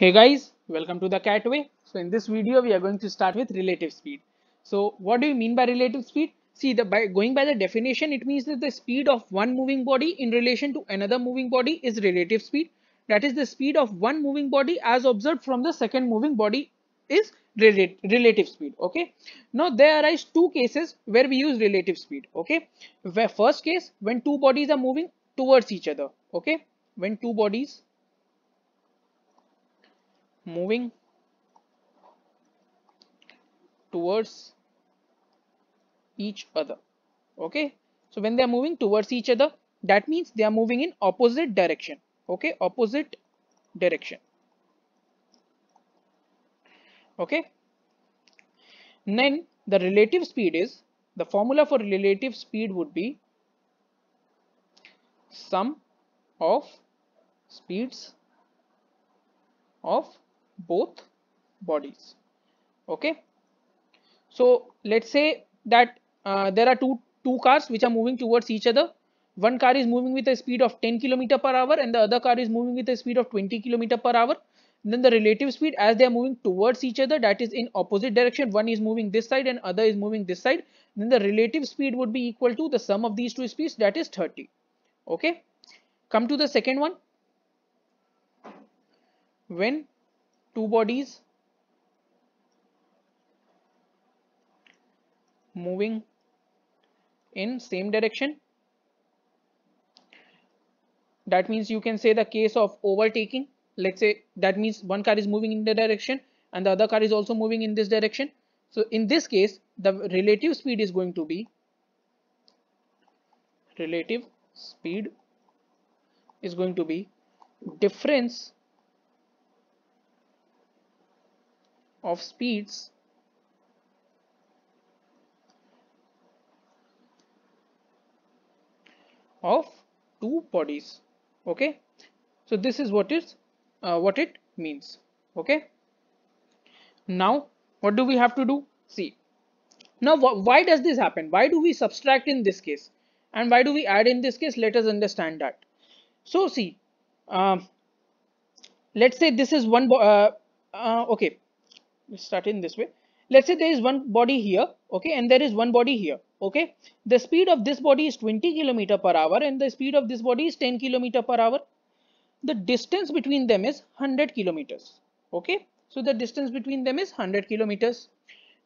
hey guys welcome to the catway so in this video we are going to start with relative speed so what do you mean by relative speed see the by going by the definition it means that the speed of one moving body in relation to another moving body is relative speed that is the speed of one moving body as observed from the second moving body is relative speed okay now there arise two cases where we use relative speed okay Where first case when two bodies are moving towards each other okay when two bodies moving towards each other okay so when they are moving towards each other that means they are moving in opposite direction okay opposite direction okay then the relative speed is the formula for relative speed would be sum of speeds of both bodies okay so let's say that uh, there are two two cars which are moving towards each other one car is moving with a speed of 10 km per hour and the other car is moving with a speed of 20 km per hour then the relative speed as they are moving towards each other that is in opposite direction one is moving this side and other is moving this side then the relative speed would be equal to the sum of these two speeds that is 30 okay come to the second one when two bodies moving in same direction that means you can say the case of overtaking let's say that means one car is moving in the direction and the other car is also moving in this direction so in this case the relative speed is going to be relative speed is going to be difference of speeds of two bodies okay so this is what is uh, what it means okay now what do we have to do see now wh why does this happen why do we subtract in this case and why do we add in this case let us understand that so see um, let's say this is one uh, uh, okay let's start in this way let's say there is one body here okay and there is one body here okay the speed of this body is 20 kilometer per hour and the speed of this body is 10 kilometer per hour the distance between them is 100 kilometers okay so the distance between them is 100 kilometers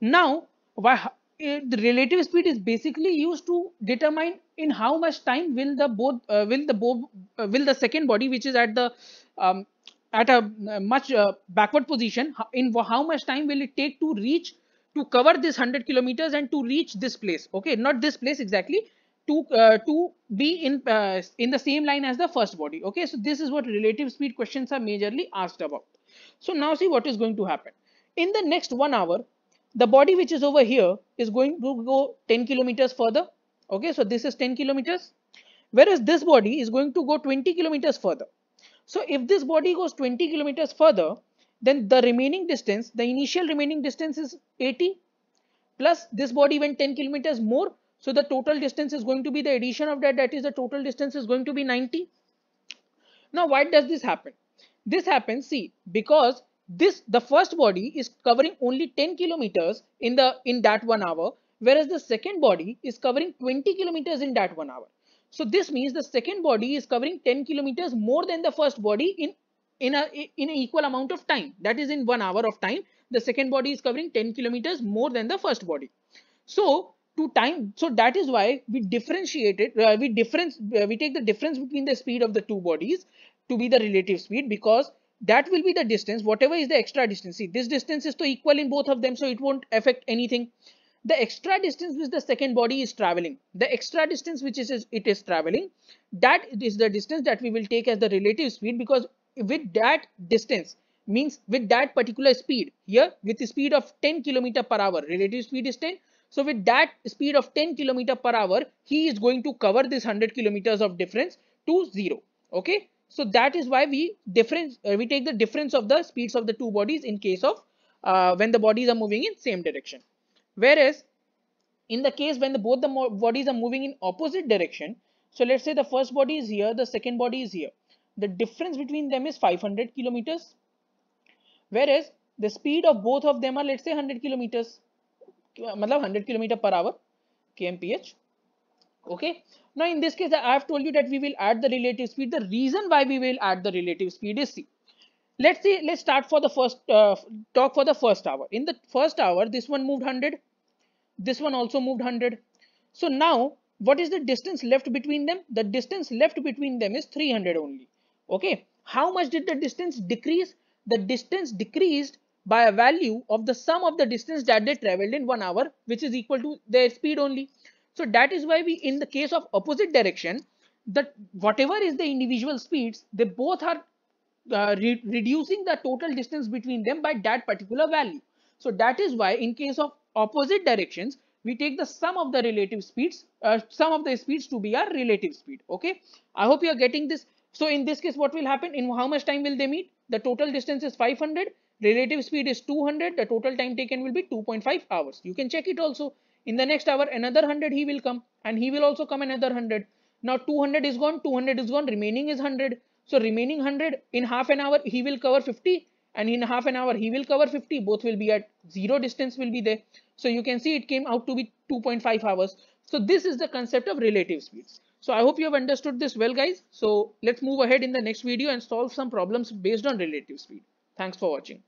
now why eh, the relative speed is basically used to determine in how much time will the both uh, will the both uh, will the second body which is at the um, at a uh, much uh, backward position in how much time will it take to reach to cover this 100 kilometers and to reach this place okay not this place exactly to uh, to be in uh, in the same line as the first body okay so this is what relative speed questions are majorly asked about so now see what is going to happen in the next one hour the body which is over here is going to go 10 kilometers further okay so this is 10 kilometers whereas this body is going to go 20 kilometers further so if this body goes 20 kilometers further, then the remaining distance, the initial remaining distance is 80 plus this body went 10 kilometers more. So the total distance is going to be the addition of that, that is the total distance is going to be 90. Now why does this happen? This happens, see, because this the first body is covering only 10 kilometers in the in that one hour whereas the second body is covering 20 kilometers in that one hour so this means the second body is covering 10 kilometers more than the first body in in a in an equal amount of time that is in one hour of time the second body is covering 10 kilometers more than the first body so to time so that is why we differentiate it uh, we difference uh, we take the difference between the speed of the two bodies to be the relative speed because that will be the distance whatever is the extra distance see this distance is to equal in both of them so it won't affect anything the extra distance which the second body is traveling, the extra distance which is, it is traveling, that is the distance that we will take as the relative speed because with that distance means with that particular speed here with the speed of 10 km per hour relative speed is 10 so with that speed of 10 km per hour he is going to cover this 100 kilometers of difference to zero okay so that is why we difference uh, we take the difference of the speeds of the two bodies in case of uh, when the bodies are moving in same direction Whereas in the case when the, both the bodies are moving in opposite direction, so let's say the first body is here, the second body is here. The difference between them is 500 kilometers. Whereas the speed of both of them are let's say 100 kilometers, 100 kilometer per hour, kmph. Okay. Now in this case, I have told you that we will add the relative speed. The reason why we will add the relative speed is C let's see let's start for the first uh, talk for the first hour in the first hour this one moved 100 this one also moved 100 so now what is the distance left between them the distance left between them is 300 only okay how much did the distance decrease the distance decreased by a value of the sum of the distance that they traveled in one hour which is equal to their speed only so that is why we in the case of opposite direction that whatever is the individual speeds they both are uh, re reducing the total distance between them by that particular value. So that is why in case of opposite directions, we take the sum of the relative speeds, uh, sum of the speeds to be our relative speed. Okay. I hope you are getting this. So in this case, what will happen? In how much time will they meet? The total distance is 500. Relative speed is 200. The total time taken will be 2.5 hours. You can check it also. In the next hour, another 100 he will come and he will also come another 100. Now 200 is gone, 200 is gone, remaining is 100. So remaining 100 in half an hour he will cover 50 and in half an hour he will cover 50 both will be at zero distance will be there. So you can see it came out to be 2.5 hours. So this is the concept of relative speeds. So I hope you have understood this well guys. So let's move ahead in the next video and solve some problems based on relative speed. Thanks for watching.